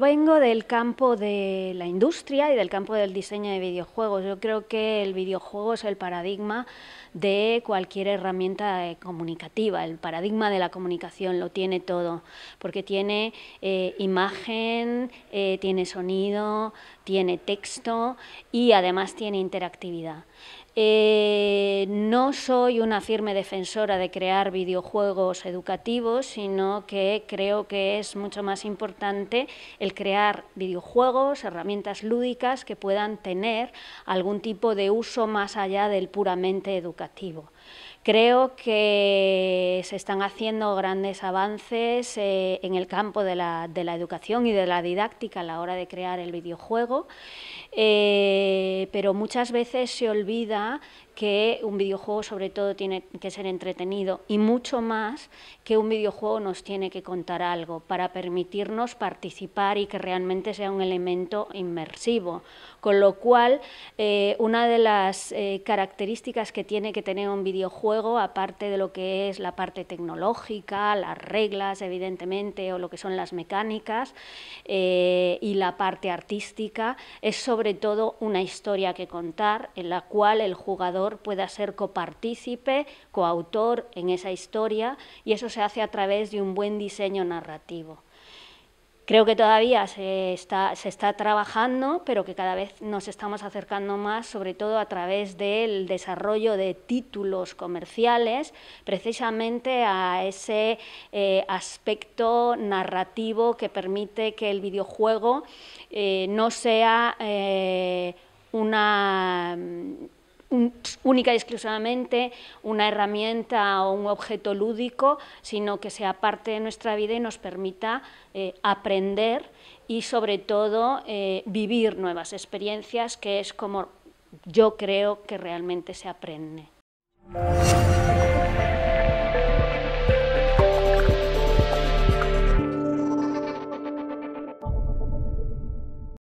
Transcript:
Vengo del campo de la industria y del campo del diseño de videojuegos. Yo creo que el videojuego es el paradigma de cualquier herramienta eh, comunicativa. El paradigma de la comunicación lo tiene todo, porque tiene eh, imagen, eh, tiene sonido, tiene texto y además tiene interactividad. Eh, no soy una firme defensora de crear videojuegos educativos, sino que creo que es mucho más importante el crear videojuegos, herramientas lúdicas que puedan tener algún tipo de uso más allá del puramente educativo. Creo que se están haciendo grandes avances eh, en el campo de la, educación y de la didáctica a la hora de crear el videojuego. Eh, pero muchas veces se olvida que un videojuego sobre todo tiene que ser entretenido y mucho más que un videojuego nos tiene que contar algo para permitirnos participar y que realmente sea un elemento inmersivo. Con lo cual, eh, una de las eh, características que tiene que tener un videojuego, aparte de lo que es la parte tecnológica, las reglas, evidentemente, o lo que son las mecánicas, y la parte artística, es sobre todo una historia que contar en la cual el jugador pueda ser copartícipe, coautor en esa historia y eso se hace a través de un buen diseño narrativo. Creo que todavía se está, trabajando, pero que cada vez nos estamos acercando más, sobre todo a través del desarrollo de títulos comerciales, precisamente a ese eh, aspecto narrativo que permite que el videojuego eh, no sea eh, una única y exclusivamente una herramienta o un objeto lúdico, sino que sea parte de nuestra vida y nos permita eh, aprender y sobre todo eh, vivir nuevas experiencias, que es como yo creo que realmente se aprende.